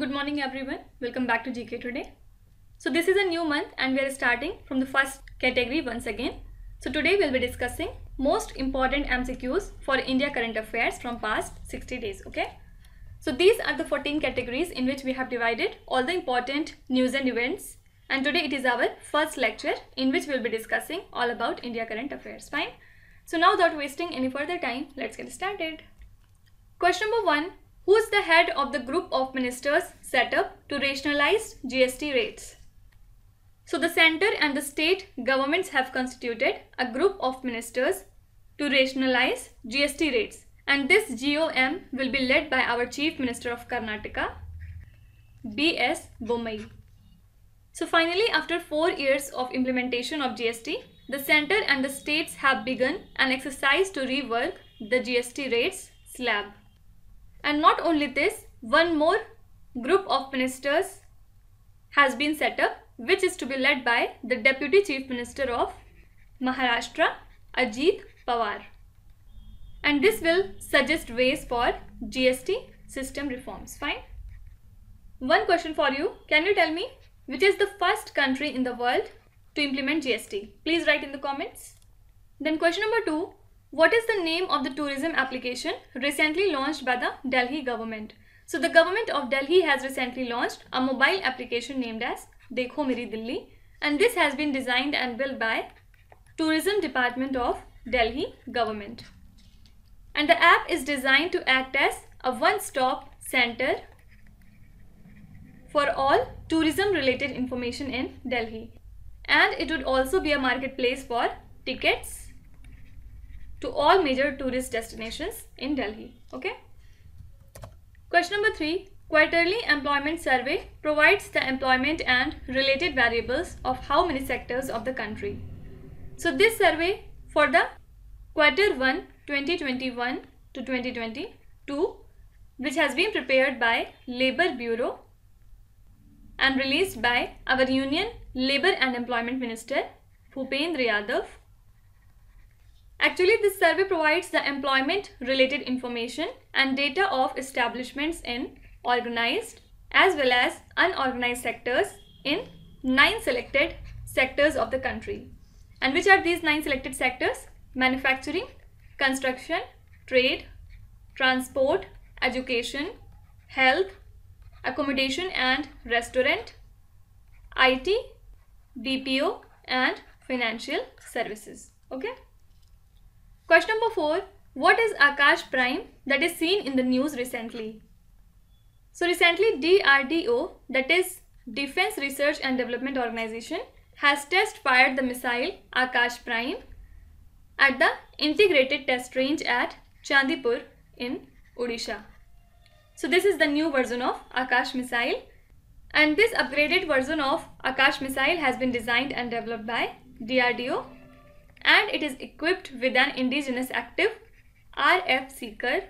Good morning everyone. Welcome back to GK today. So this is a new month and we are starting from the first category once again. So today we'll be discussing most important MCQs for India current affairs from past 60 days, okay? So these are the 14 categories in which we have divided all the important news and events and today it is our first lecture in which we'll be discussing all about India current affairs, fine? So now without wasting any further time, let's get started. Question number 1 who is the head of the group of ministers set up to rationalize GST rates. So the center and the state governments have constituted a group of ministers to rationalize GST rates and this GOM will be led by our Chief Minister of Karnataka, B.S. Bommai. So finally, after four years of implementation of GST, the center and the states have begun an exercise to rework the GST rates slab. And not only this, one more group of ministers has been set up which is to be led by the Deputy Chief Minister of Maharashtra, Ajit Pawar. And this will suggest ways for GST system reforms. Fine. One question for you. Can you tell me which is the first country in the world to implement GST? Please write in the comments. Then question number two. What is the name of the tourism application recently launched by the Delhi government? So the government of Delhi has recently launched a mobile application named as Dekho Meri Delhi and this has been designed and built by Tourism Department of Delhi government. And the app is designed to act as a one-stop center for all tourism related information in Delhi. And it would also be a marketplace for tickets, to all major tourist destinations in Delhi. Okay. Question number three. Quarterly employment survey provides the employment and related variables of how many sectors of the country. So this survey for the quarter 1 2021 to 2022 which has been prepared by Labor Bureau and released by our Union Labor and Employment Minister Bhupendra Yadav Actually, this survey provides the employment related information and data of establishments in organized as well as unorganized sectors in nine selected sectors of the country. And which are these nine selected sectors? Manufacturing, construction, trade, transport, education, health, accommodation and restaurant, IT, BPO and financial services. Okay. Question number 4. What is Akash Prime that is seen in the news recently? So recently DRDO that is Defense Research and Development Organization has test fired the missile Akash Prime at the integrated test range at Chandipur in Odisha. So this is the new version of Akash missile and this upgraded version of Akash missile has been designed and developed by DRDO and it is equipped with an indigenous active RF seeker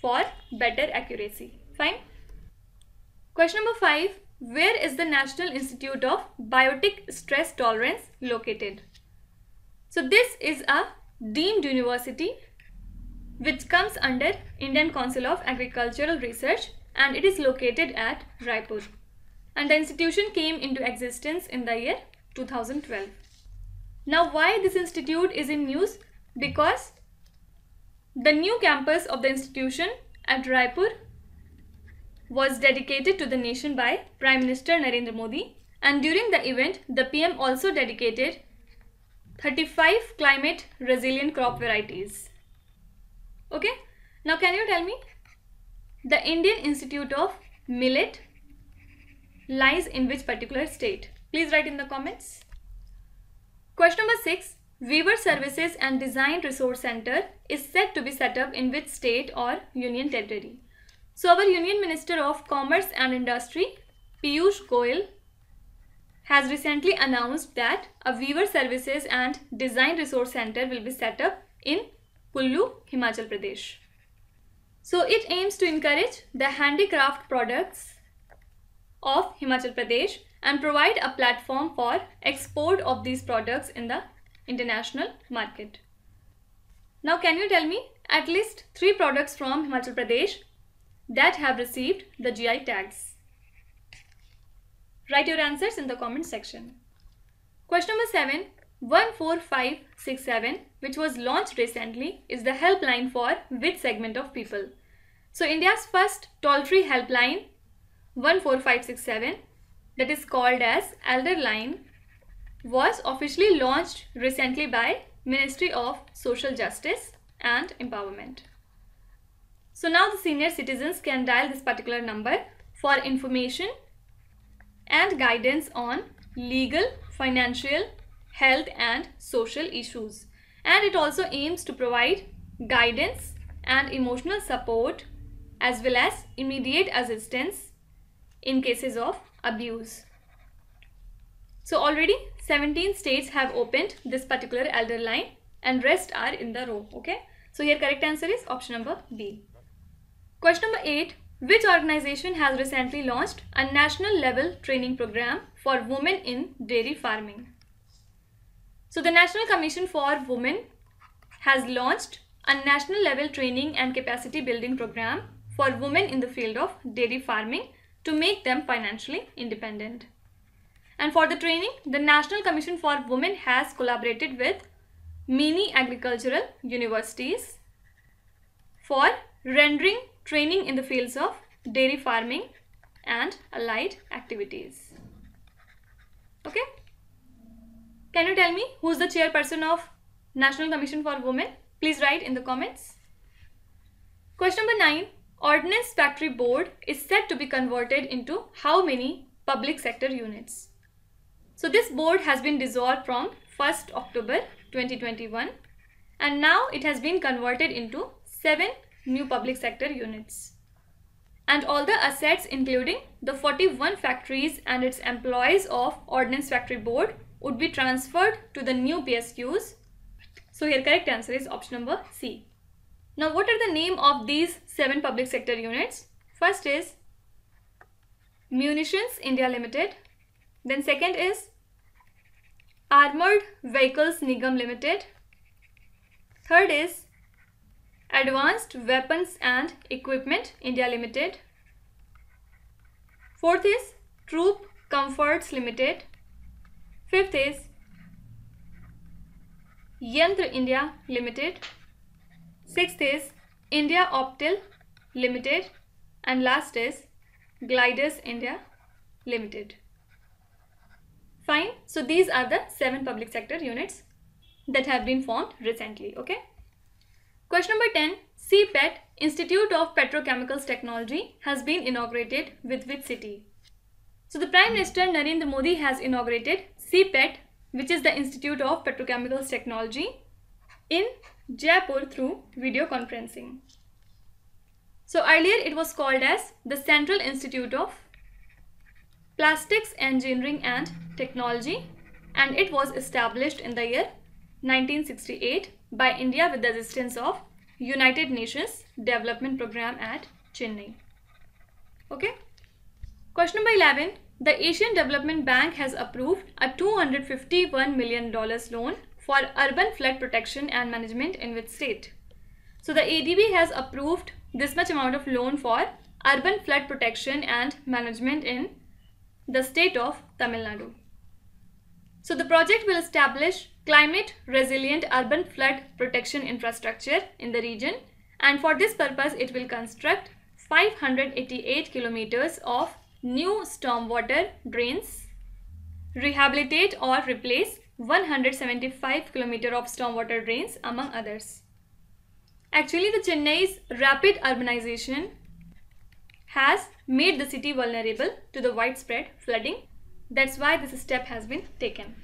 for better accuracy. Fine. Question number 5. Where is the National Institute of Biotic Stress Tolerance located? So this is a deemed university which comes under Indian Council of Agricultural Research and it is located at Raipur. And the institution came into existence in the year 2012. Now why this institute is in news? Because the new campus of the institution at Raipur was dedicated to the nation by Prime Minister Narendra Modi and during the event the PM also dedicated 35 climate resilient crop varieties. Okay, now can you tell me the Indian Institute of Millet lies in which particular state? Please write in the comments. Question number 6. Weaver Services and Design Resource Center is said to be set up in which state or union territory? So our Union Minister of Commerce and Industry Piyush Goyal has recently announced that a Weaver Services and Design Resource Center will be set up in Kullu, Himachal Pradesh. So it aims to encourage the handicraft products of Himachal Pradesh and provide a platform for export of these products in the international market. Now can you tell me at least three products from Himachal Pradesh that have received the GI tags? Write your answers in the comment section. Question number 7. 14567 which was launched recently is the helpline for which segment of people? So India's first toll-free helpline 14567 that is called as Elder Line was officially launched recently by Ministry of Social Justice and Empowerment. So now the senior citizens can dial this particular number for information and guidance on legal, financial, health and social issues. And it also aims to provide guidance and emotional support as well as immediate assistance in cases of abuse. So already 17 states have opened this particular elder line and rest are in the row. Okay. So here correct answer is option number B. Question number 8. Which organization has recently launched a national level training program for women in dairy farming? So the National Commission for Women has launched a national level training and capacity building program for women in the field of dairy farming to make them financially independent. And for the training, the National Commission for Women has collaborated with many agricultural universities for rendering training in the fields of dairy farming and allied activities. Okay? Can you tell me who is the chairperson of National Commission for Women? Please write in the comments. Question number 9. Ordnance Factory Board is said to be converted into how many public sector units? So this board has been dissolved from 1st October 2021 and now it has been converted into 7 new public sector units. And all the assets including the 41 factories and its employees of Ordnance Factory Board would be transferred to the new PSUs. So here correct answer is option number C. Now what are the name of these seven public sector units? First is Munitions India Limited. Then second is Armored Vehicles Nigam Limited. Third is Advanced Weapons and Equipment India Limited. Fourth is Troop Comforts Limited. Fifth is Yantra India Limited. Sixth is India Optel Limited and last is Gliders India Limited. Fine. So these are the seven public sector units that have been formed recently. Okay. Question number 10. CPET Institute of Petrochemicals Technology has been inaugurated with which city? So the Prime Minister Narendra Modi has inaugurated CPET which is the Institute of Petrochemicals Technology in Jaipur through video conferencing. So earlier it was called as the Central Institute of Plastics Engineering and Technology and it was established in the year 1968 by India with the assistance of United Nations Development Program at Chennai. Okay. Question number 11. The Asian Development Bank has approved a $251 million loan for urban flood protection and management in which state. So the ADB has approved this much amount of loan for urban flood protection and management in the state of Tamil Nadu. So the project will establish climate resilient urban flood protection infrastructure in the region and for this purpose it will construct 588 kilometers of new stormwater drains, rehabilitate or replace 175 km of stormwater drains among others. Actually, the Chennai's rapid urbanization has made the city vulnerable to the widespread flooding. That's why this step has been taken.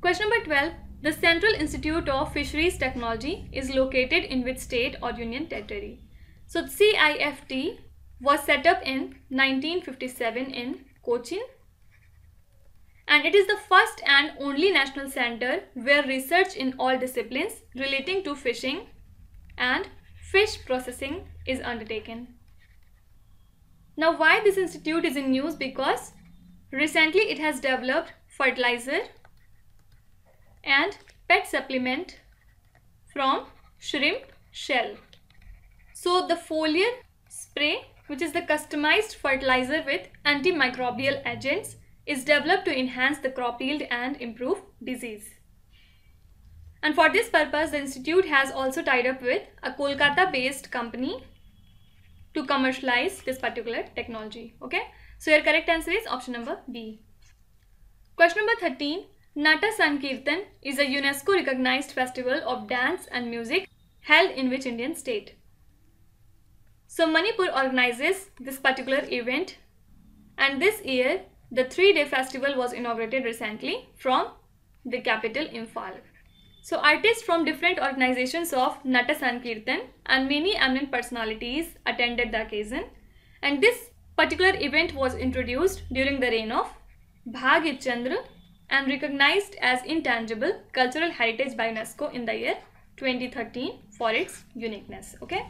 Question number 12. The Central Institute of Fisheries Technology is located in which state or union territory? So CIFT was set up in 1957 in Cochin and it is the first and only national center where research in all disciplines relating to fishing and fish processing is undertaken. Now why this institute is in news because recently it has developed fertilizer and pet supplement from shrimp shell. So the foliar spray which is the customized fertilizer with antimicrobial agents is developed to enhance the crop yield and improve disease. And for this purpose, the institute has also tied up with a Kolkata-based company to commercialize this particular technology. Okay, so your correct answer is option number B. Question number 13. Nata Sankirtan is a UNESCO recognized festival of dance and music held in which Indian state? So Manipur organizes this particular event and this year the three-day festival was inaugurated recently from the capital Imphal. So artists from different organizations of Nata Sankirtan and many eminent personalities attended the occasion and this particular event was introduced during the reign of Bhagichandra and recognized as intangible cultural heritage by UNESCO in the year 2013 for its uniqueness. Okay.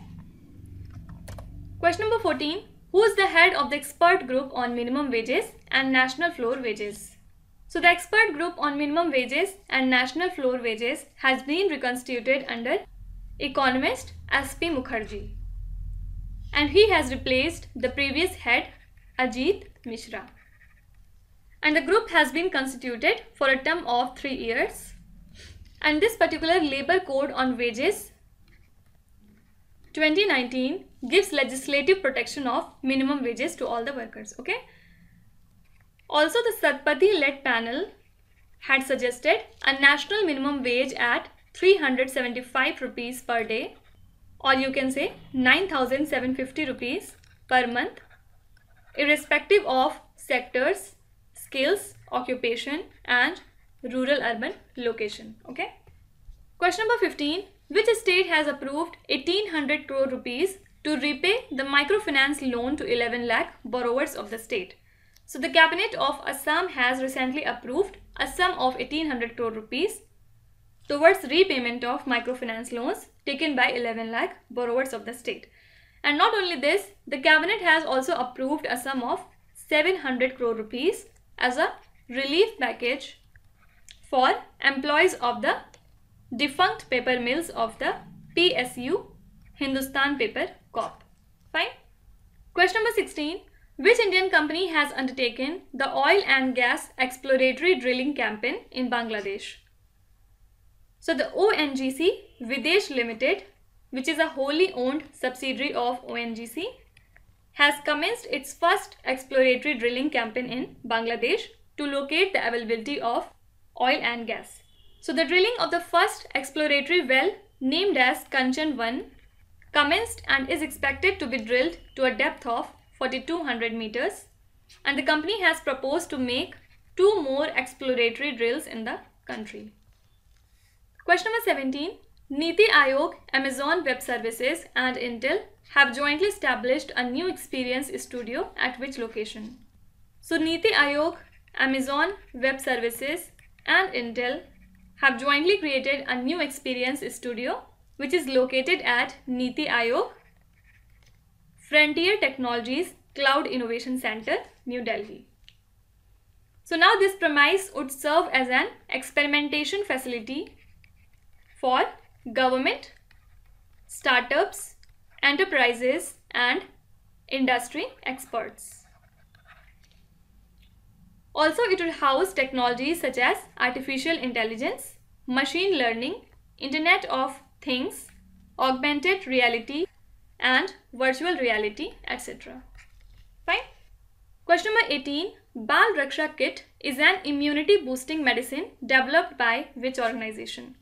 Question number 14 who is the head of the expert group on minimum wages and national floor wages. So the expert group on minimum wages and national floor wages has been reconstituted under economist S.P. Mukherjee. And he has replaced the previous head Ajit Mishra. And the group has been constituted for a term of three years. And this particular labor code on wages 2019 gives legislative protection of minimum wages to all the workers. Okay. Also, the Sadhpathi led panel had suggested a national minimum wage at 375 rupees per day or you can say 9750 rupees per month irrespective of sectors, skills, occupation and rural urban location. Okay. Question number 15. Which state has approved 1800 crore rupees to repay the microfinance loan to 11 lakh borrowers of the state. So the cabinet of Assam has recently approved a sum of 1800 crore rupees towards repayment of microfinance loans taken by 11 lakh borrowers of the state. And not only this, the cabinet has also approved a sum of 700 crore rupees as a relief package for employees of the defunct paper mills of the PSU Hindustan Paper COP. Fine. Question number 16. Which Indian company has undertaken the oil and gas exploratory drilling campaign in Bangladesh? So the ONGC Videsh Limited, which is a wholly owned subsidiary of ONGC, has commenced its first exploratory drilling campaign in Bangladesh to locate the availability of oil and gas. So the drilling of the first exploratory well named as Kanchan 1 commenced and is expected to be drilled to a depth of 4200 meters and the company has proposed to make two more exploratory drills in the country. Question number 17. Niti Aayog, Amazon Web Services and Intel have jointly established a new experience studio at which location? So Niti Aayog, Amazon Web Services and Intel have jointly created a new experience studio which is located at Niti Aayog Frontier Technologies Cloud Innovation Center, New Delhi. So now this premise would serve as an experimentation facility for government, startups, enterprises and industry experts. Also, it will house technologies such as artificial intelligence, machine learning, internet of things, augmented reality and virtual reality, etc. Fine. Question number 18. Bal Raksha Kit is an immunity boosting medicine developed by which organization?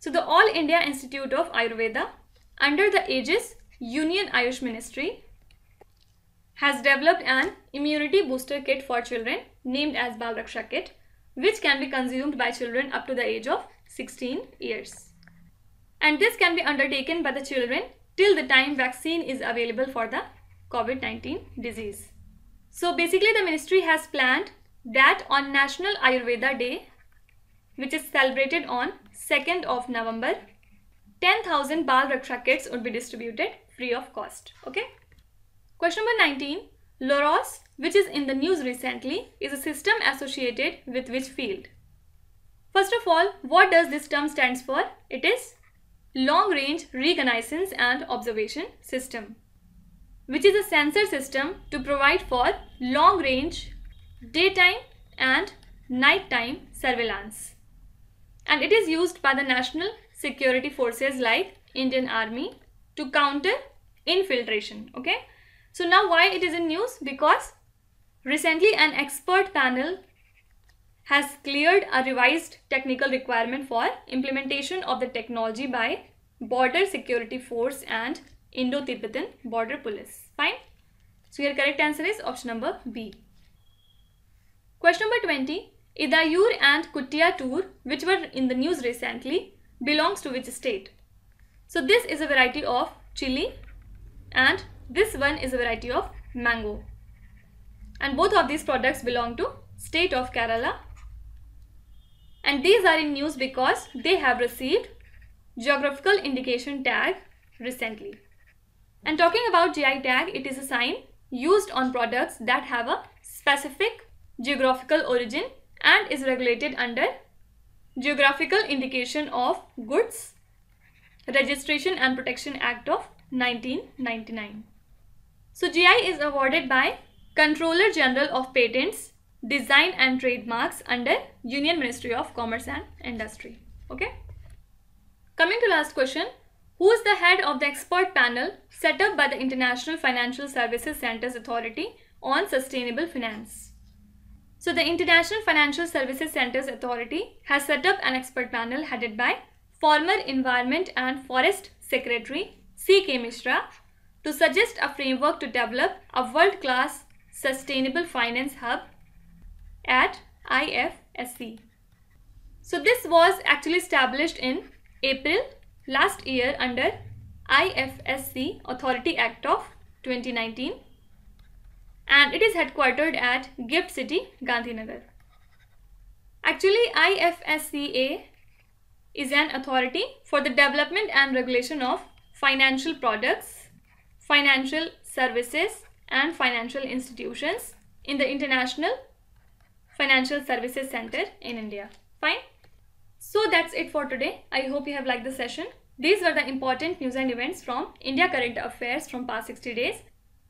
So the All India Institute of Ayurveda under the aegis Union Ayush Ministry has developed an immunity booster kit for children named as Bal Raksha Kit which can be consumed by children up to the age of 16 years and this can be undertaken by the children till the time vaccine is available for the COVID-19 disease. So basically the ministry has planned that on National Ayurveda Day, which is celebrated on 2nd of November, 10,000 Bal Raksha kits would be distributed free of cost. Okay. Question number 19. LOROS, which is in the news recently, is a system associated with which field? First of all, what does this term stands for? It is long range reconnaissance and observation system, which is a sensor system to provide for long range daytime and nighttime surveillance. And it is used by the national security forces like Indian Army to counter infiltration. Okay. So now why it is in news? Because recently an expert panel has cleared a revised technical requirement for implementation of the technology by Border Security Force and Indo-Tibetan Border Police. Fine. So your correct answer is option number B. Question number 20. Idayur and Tour, which were in the news recently, belongs to which state? So this is a variety of chili and this one is a variety of mango. And both of these products belong to state of Kerala and these are in news because they have received geographical indication tag recently. And talking about GI tag, it is a sign used on products that have a specific geographical origin and is regulated under Geographical Indication of Goods Registration and Protection Act of 1999. So GI is awarded by Controller General of Patents Design and Trademarks under Union Ministry of Commerce and Industry. Okay. Coming to last question, who is the head of the expert panel set up by the International Financial Services Centers Authority on Sustainable Finance? So the International Financial Services Centers Authority has set up an expert panel headed by former Environment and Forest Secretary C.K. Mishra to suggest a framework to develop a world-class sustainable finance hub at IFSC. So this was actually established in April last year under IFSC Authority Act of 2019 and it is headquartered at Gift City, Gandhinagar. Actually IFSCA is an authority for the development and regulation of financial products, financial services and financial institutions in the international Financial Services Center in India. Fine. So that's it for today. I hope you have liked the session. These were the important news and events from India current affairs from past 60 days.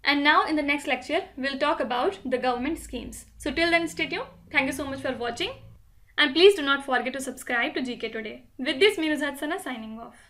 And now in the next lecture, we'll talk about the government schemes. So till then stay tuned. Thank you so much for watching. And please do not forget to subscribe to GK Today. With this, Miruzat Sana signing off.